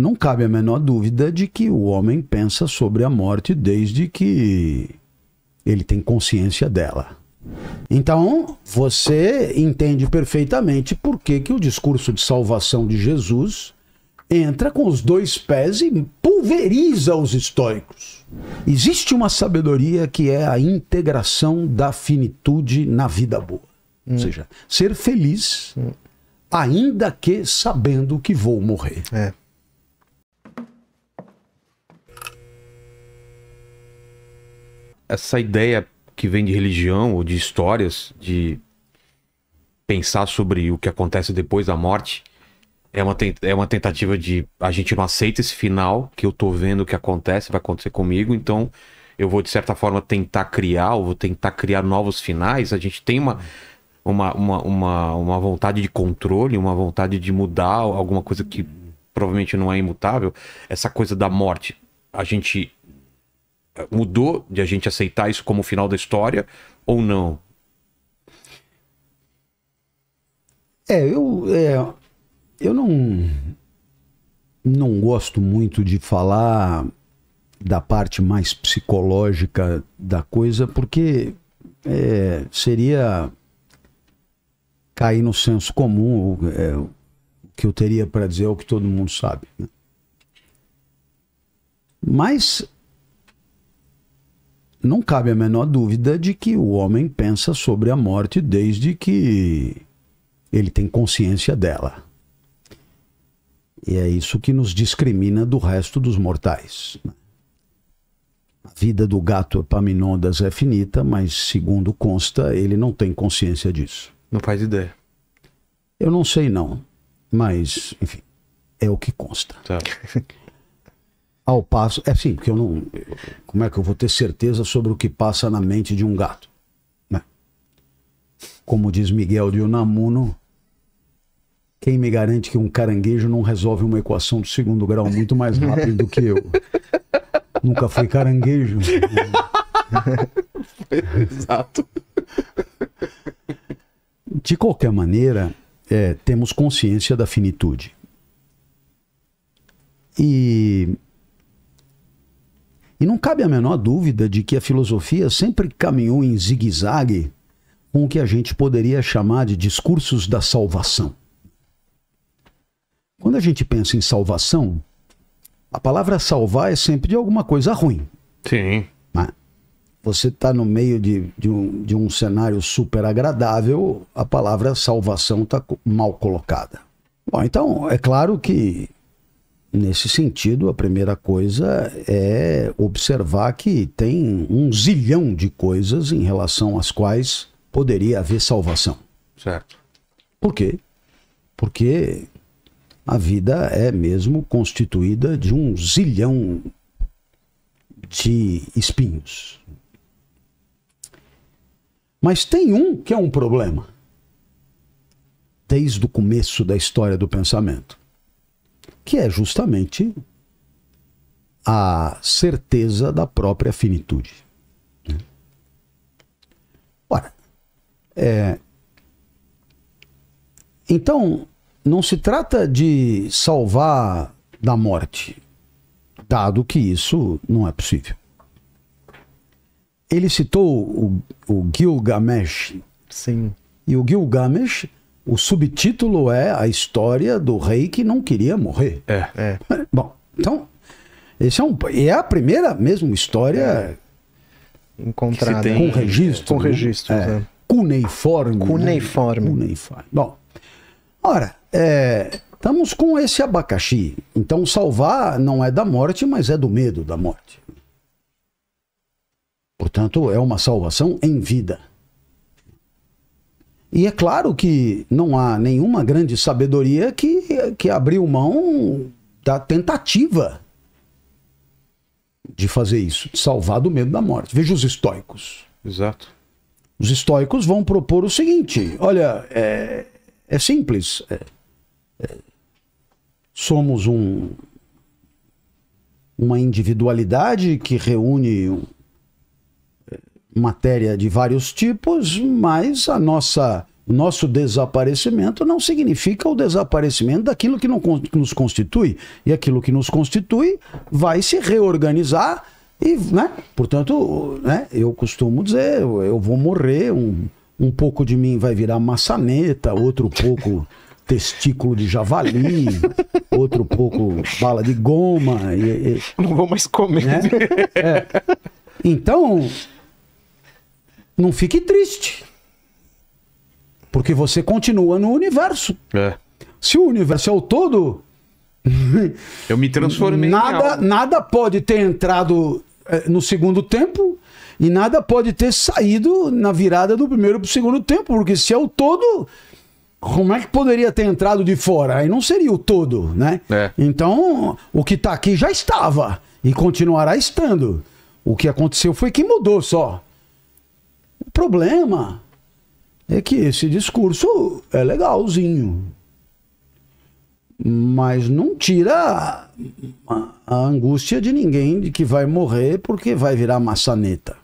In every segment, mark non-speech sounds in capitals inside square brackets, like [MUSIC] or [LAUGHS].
não cabe a menor dúvida de que o homem pensa sobre a morte desde que ele tem consciência dela. Então, você entende perfeitamente por que, que o discurso de salvação de Jesus entra com os dois pés e pulveriza os estoicos. Existe uma sabedoria que é a integração da finitude na vida boa. Hum. Ou seja, ser feliz, hum. ainda que sabendo que vou morrer. É. essa ideia que vem de religião ou de histórias, de pensar sobre o que acontece depois da morte, é uma, é uma tentativa de a gente não aceita esse final que eu tô vendo o que acontece, vai acontecer comigo, então eu vou de certa forma tentar criar, ou vou tentar criar novos finais. A gente tem uma, uma, uma, uma, uma vontade de controle, uma vontade de mudar alguma coisa que provavelmente não é imutável. Essa coisa da morte, a gente mudou de a gente aceitar isso como o final da história ou não? É, eu, é, eu não, não gosto muito de falar da parte mais psicológica da coisa, porque é, seria cair no senso comum é, o que eu teria para dizer é o que todo mundo sabe. Né? Mas não cabe a menor dúvida de que o homem pensa sobre a morte desde que ele tem consciência dela. E é isso que nos discrimina do resto dos mortais. Né? A vida do gato Epaminondas é finita, mas, segundo consta, ele não tem consciência disso. Não faz ideia. Eu não sei, não. Mas, enfim, é o que consta. Tá. [LAUGHS] Ao passo, é assim, porque eu não. Como é que eu vou ter certeza sobre o que passa na mente de um gato? Né? Como diz Miguel de Unamuno, quem me garante que um caranguejo não resolve uma equação do segundo grau muito mais rápido do que eu? [LAUGHS] Nunca fui caranguejo. [LAUGHS] Exato. De qualquer maneira, é, temos consciência da finitude. E e não cabe a menor dúvida de que a filosofia sempre caminhou em zigue-zague com o que a gente poderia chamar de discursos da salvação. Quando a gente pensa em salvação, a palavra salvar é sempre de alguma coisa ruim. Sim. Mas né? você está no meio de, de, um, de um cenário super agradável, a palavra salvação está mal colocada. Bom, então é claro que Nesse sentido, a primeira coisa é observar que tem um zilhão de coisas em relação às quais poderia haver salvação. Certo. Por quê? Porque a vida é mesmo constituída de um zilhão de espinhos. Mas tem um que é um problema, desde o começo da história do pensamento que é justamente a certeza da própria finitude. Né? Ora, é, então, não se trata de salvar da morte, dado que isso não é possível. Ele citou o, o Gilgamesh. Sim. E o Gilgamesh o subtítulo é A História do Rei que Não Queria Morrer. É. é. [LAUGHS] Bom, então, esse é, um, é a primeira mesmo história é. encontrada. Tem, com registro. Com registro, né? é. Cuneiforme. Né? Cuneiforme. Né? Cuneiforme. Bom, ora, é, estamos com esse abacaxi. Então, salvar não é da morte, mas é do medo da morte. Portanto, é uma salvação em vida. E é claro que não há nenhuma grande sabedoria que, que abriu mão da tentativa de fazer isso, de salvar do medo da morte. Veja os estoicos. Exato. Os estoicos vão propor o seguinte: olha, é, é simples. É, é, somos um, uma individualidade que reúne um, matéria de vários tipos, mas a nossa o nosso desaparecimento não significa o desaparecimento daquilo que não nos constitui. E aquilo que nos constitui vai se reorganizar e, né? Portanto, né? eu costumo dizer, eu vou morrer, um, um pouco de mim vai virar maçaneta, outro pouco [LAUGHS] testículo de javali, outro pouco bala de goma. E, e, não vou mais comer. Né? É. Então, não fique triste. Porque você continua no universo. É. Se o universo é o todo. Eu me transformei. Nada, nada pode ter entrado eh, no segundo tempo e nada pode ter saído na virada do primeiro para o segundo tempo, porque se é o todo, como é que poderia ter entrado de fora? Aí não seria o todo, né? É. Então, o que está aqui já estava e continuará estando. O que aconteceu foi que mudou só. O problema é que esse discurso é legalzinho, mas não tira a, a angústia de ninguém de que vai morrer porque vai virar maçaneta.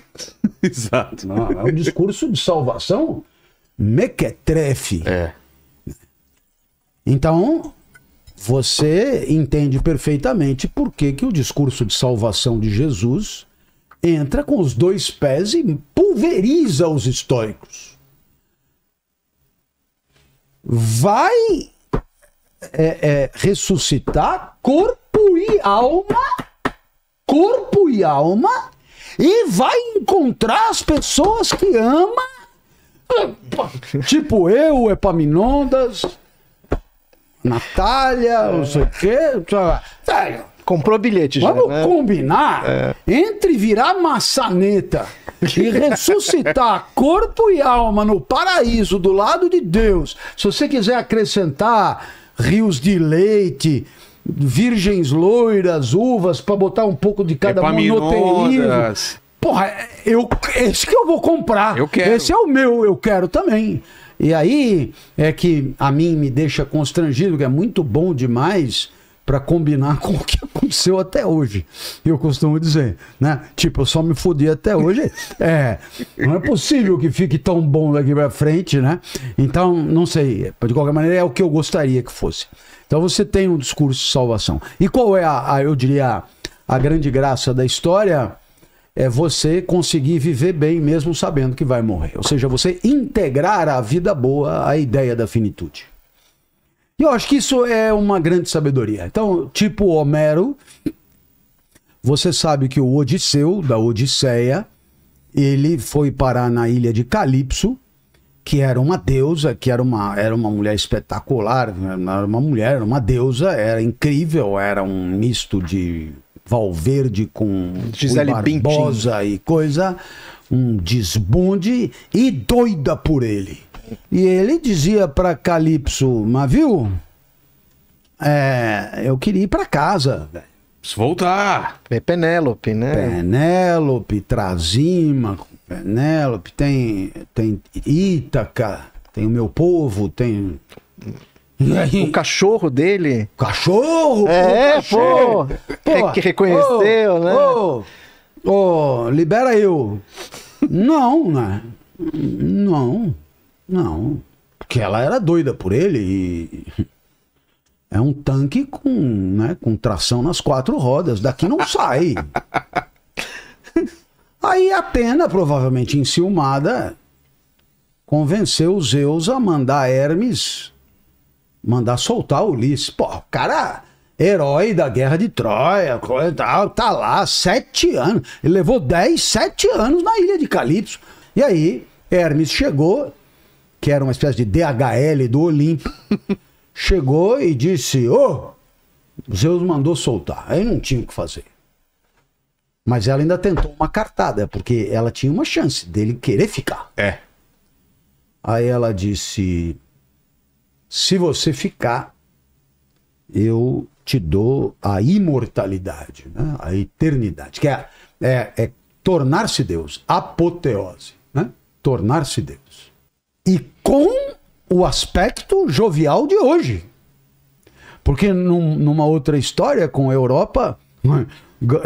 [LAUGHS] Exato. Não, é um discurso de salvação mequetrefe. É. Então, você entende perfeitamente por que, que o discurso de salvação de Jesus entra com os dois pés e pulveriza os estoicos. Vai é, é, ressuscitar corpo e alma, corpo e alma, e vai encontrar as pessoas que ama, tipo eu, Epaminondas, Natália, não sei o quê. Sério. Comprou bilhete já. Vamos né? combinar é. entre virar maçaneta e ressuscitar [LAUGHS] corpo e alma no paraíso do lado de Deus. Se você quiser acrescentar rios de leite, virgens loiras, uvas, para botar um pouco de cada monoteísmo. Porra, eu, esse que eu vou comprar. Eu quero. Esse é o meu, eu quero também. E aí é que a mim me deixa constrangido, que é muito bom demais para combinar [LAUGHS] com o que aconteceu até hoje. Eu costumo dizer, né? Tipo, eu só me fudi até hoje. É, não é possível que fique tão bom daqui para frente, né? Então, não sei. De qualquer maneira, é o que eu gostaria que fosse. Então, você tem um discurso de salvação. E qual é a, a eu diria, a grande graça da história? É você conseguir viver bem mesmo sabendo que vai morrer. Ou seja, você integrar a vida boa à ideia da finitude. E eu acho que isso é uma grande sabedoria. Então, tipo Homero, você sabe que o Odisseu, da Odisseia, ele foi parar na ilha de Calipso, que era uma deusa, que era uma, era uma mulher espetacular, era uma mulher, era uma deusa, era incrível, era um misto de Valverde com Gisele Barbosa Bintin. e coisa um desbunde e doida por ele. E ele dizia para Calypso, mas viu? É, eu queria ir para casa, velho. Voltar. É Penélope, né? Penélope, Trazima, Penélope, tem, tem Ítaca, tem o meu povo, tem. Aí... [LAUGHS] O cachorro dele. É, cachorro? É, cachorro. pô! pô. É que reconheceu, né? Ô, oh, oh, libera eu. Não, né? Não, não. Porque ela era doida por ele e. É um tanque com, né, com tração nas quatro rodas. Daqui não sai. Aí Atena, provavelmente enciumada, convenceu Zeus a mandar Hermes mandar soltar Ulisses. Pô, cara herói da guerra de Troia, tal, tá lá, sete anos. Ele levou dez, sete anos na ilha de Calipso. E aí, Hermes chegou, que era uma espécie de DHL do Olimpo, [LAUGHS] chegou e disse: Ô, oh, Zeus mandou soltar. Aí não tinha o que fazer. Mas ela ainda tentou uma cartada, porque ela tinha uma chance dele querer ficar. É. Aí ela disse: Se você ficar, eu te dou a imortalidade, né? a eternidade, que é, é, é tornar-se Deus, apoteose, né? tornar-se Deus. E com o aspecto jovial de hoje. Porque num, numa outra história com a Europa, né,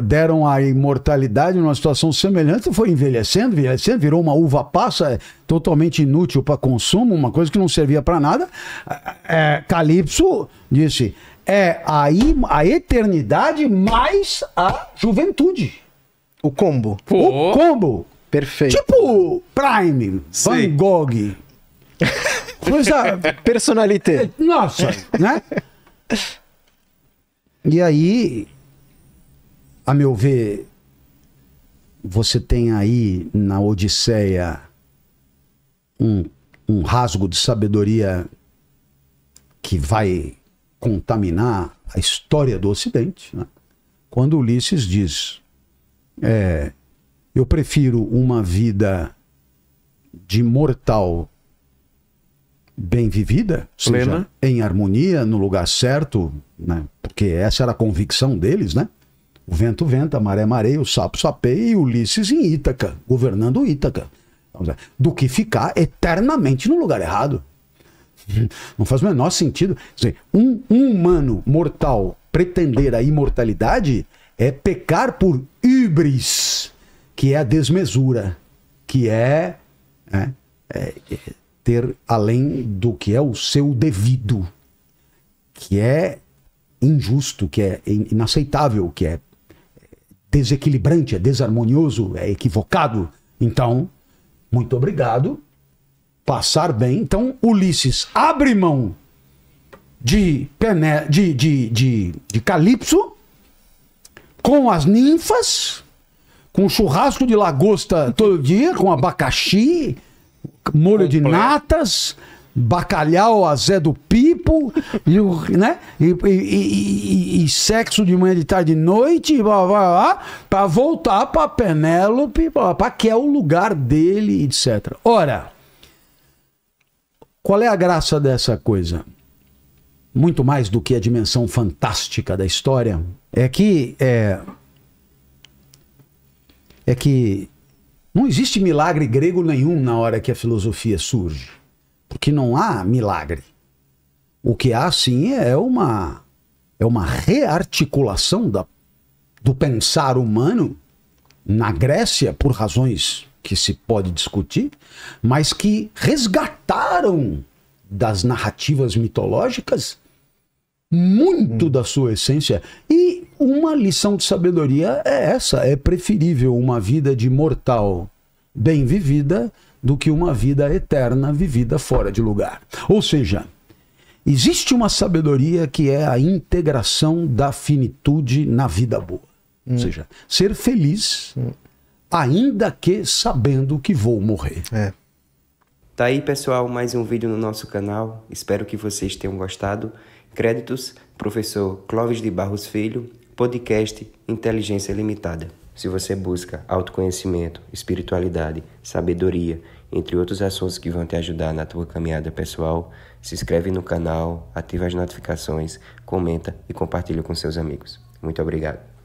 deram a imortalidade numa situação semelhante, foi envelhecendo, envelhecendo, virou uma uva passa é totalmente inútil para consumo, uma coisa que não servia para nada. É, é Calypso disse: é a, a eternidade mais a juventude. O combo. Pô. O combo. Perfeito. Tipo Prime, Sim. Van Gogh. [LAUGHS] Coisa... Personalité. Nossa, né? E aí, a meu ver, você tem aí na Odisseia um, um rasgo de sabedoria que vai contaminar a história do Ocidente, né? quando Ulisses diz: é, Eu prefiro uma vida de mortal bem vivida, plena, seja, em harmonia, no lugar certo, né? porque essa era a convicção deles, né? O vento venta, a maré mareia, o sapo sapeia e Ulisses em Ítaca, governando Ítaca. Do que ficar eternamente no lugar errado. [LAUGHS] Não faz o menor sentido. Dizer, um, um humano mortal pretender a imortalidade é pecar por hibris, que é a desmesura, que é, né, é, é ter além do que é o seu devido, que é injusto, que é inaceitável, que é desequilibrante, é desarmonioso, é equivocado. Então, muito obrigado passar bem. Então, Ulisses abre mão de, Pené, de, de, de, de Calypso com as ninfas, com churrasco de lagosta todo dia, com abacaxi, molho de natas, bacalhau a Zé do Pipo, e, né? E, e, e, e, sexo de manhã, de tarde, de noite, blá, blá, blá, para voltar para Penélope, para que é o lugar dele, etc. Ora, qual é a graça dessa coisa? Muito mais do que a dimensão fantástica da história, é que é, é que não existe milagre grego nenhum na hora que a filosofia surge, porque não há milagre. O que há sim é uma é uma rearticulação da, do pensar humano na Grécia por razões que se pode discutir, mas que resgataram das narrativas mitológicas muito hum. da sua essência. E uma lição de sabedoria é essa: é preferível uma vida de mortal bem vivida do que uma vida eterna vivida fora de lugar. Ou seja, existe uma sabedoria que é a integração da finitude na vida boa. Hum. Ou seja, ser feliz. Hum ainda que sabendo que vou morrer. É. Tá aí, pessoal, mais um vídeo no nosso canal. Espero que vocês tenham gostado. Créditos, professor Clóvis de Barros Filho, podcast Inteligência Limitada. Se você busca autoconhecimento, espiritualidade, sabedoria, entre outros assuntos que vão te ajudar na tua caminhada pessoal, se inscreve no canal, ativa as notificações, comenta e compartilha com seus amigos. Muito obrigado.